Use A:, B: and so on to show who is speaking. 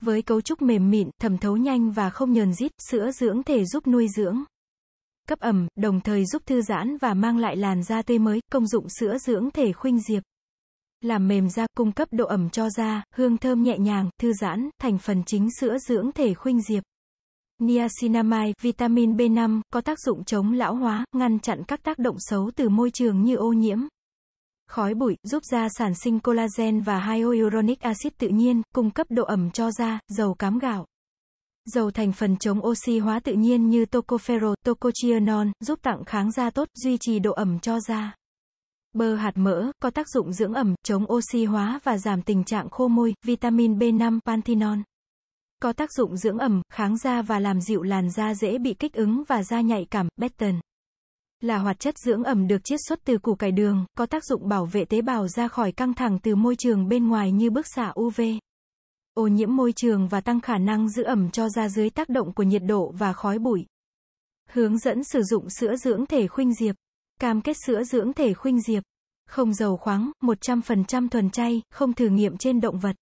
A: Với cấu trúc mềm mịn, thẩm thấu nhanh và không nhờn rít, sữa dưỡng thể giúp nuôi dưỡng cấp ẩm, đồng thời giúp thư giãn và mang lại làn da tươi mới, công dụng sữa dưỡng thể khuynh diệp. Làm mềm da, cung cấp độ ẩm cho da, hương thơm nhẹ nhàng, thư giãn, thành phần chính sữa dưỡng thể khuynh diệp. Niacinamide, vitamin B5, có tác dụng chống lão hóa, ngăn chặn các tác động xấu từ môi trường như ô nhiễm, Khói bụi, giúp da sản sinh collagen và hyaluronic acid tự nhiên, cung cấp độ ẩm cho da, dầu cám gạo. Dầu thành phần chống oxy hóa tự nhiên như tocopherol, tocotrienol giúp tặng kháng da tốt, duy trì độ ẩm cho da. Bơ hạt mỡ, có tác dụng dưỡng ẩm, chống oxy hóa và giảm tình trạng khô môi, vitamin B5, panthenol. Có tác dụng dưỡng ẩm, kháng da và làm dịu làn da dễ bị kích ứng và da nhạy cảm, betten là hoạt chất dưỡng ẩm được chiết xuất từ củ cải đường, có tác dụng bảo vệ tế bào ra khỏi căng thẳng từ môi trường bên ngoài như bức xạ UV. Ô nhiễm môi trường và tăng khả năng giữ ẩm cho da dưới tác động của nhiệt độ và khói bụi. Hướng dẫn sử dụng sữa dưỡng thể khuynh diệp. Cam kết sữa dưỡng thể khuynh diệp. Không dầu khoáng, 100% thuần chay, không thử nghiệm trên động vật.